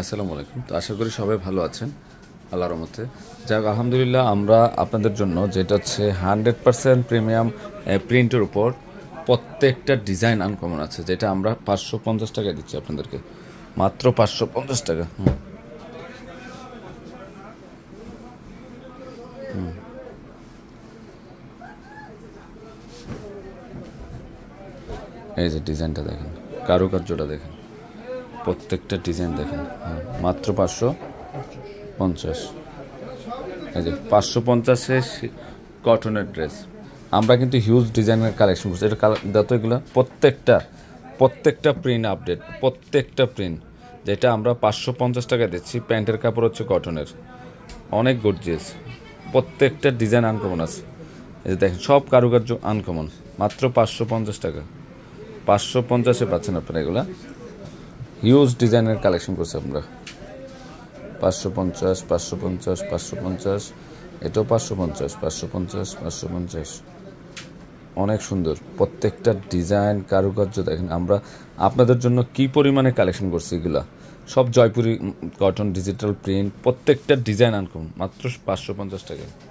আসসালামু আলাইকুম তো আশা করি সবাই ভালো আছেন আল্লাহর মতে যাক আলহামদুলিল্লাহ আমরা আপনাদের জন্য যেটা হচ্ছে হান্ড্রেড পারসেন্ট প্রিমিয়াম প্রিন্টের উপর প্রত্যেকটা ডিজাইন আনকমন আছে যেটা আমরা পাঁচশো পঞ্চাশ টাকা দিচ্ছি আপনাদেরকে মাত্র পাঁচশো পঞ্চাশ টাকা হুম এই যে ডিজাইনটা দেখেন কারুকার্যটা দেখেন প্রত্যেকটা ডিজাইন দেখেন হ্যাঁ, মাত্র পাঁচশো পঞ্চাশ পাঁচশো পঞ্চাশে কটনের ড্রেস আমরা কিন্তু হিউজ ডিজাইনের কালেকশন করছি এটা দেখো এগুলো প্রত্যেকটা প্রত্যেকটা প্রিন্ট আপডেট প্রত্যেকটা প্রিন্ট যেটা আমরা পাঁচশো পঞ্চাশ টাকা দিচ্ছি প্যান্টের কাপড় হচ্ছে কটনের অনেক গর্জিয়াস প্রত্যেকটা ডিজাইন আনকমন আছে এই যে দেখেন সব কারুকার্য আনকমন মাত্র পাঁচশো পঞ্চাশ টাকা পাঁচশো পঞ্চাশে পাচ্ছেন আপনারা এগুলা হিউজ ডিজাইনের কালেকশন করছি আমরা পাঁচশো পঞ্চাশ পাঁচশো পঞ্চাশ পাঁচশো পঞ্চাশ এটাও পাঁচশো পঞ্চাশ পাঁচশো পঞ্চাশ পাঁচশো পঞ্চাশ অনেক সুন্দর প্রত্যেকটা ডিজাইন কারুকার্য দেখেন আমরা আপনাদের জন্য কি পরিমাণে কালেকশন করছি এগুলা সব জয়পুরি কটন ডিজিটাল প্রিন্ট প্রত্যেকটা ডিজাইন আনকুন মাত্র পাঁচশো পঞ্চাশ টাকা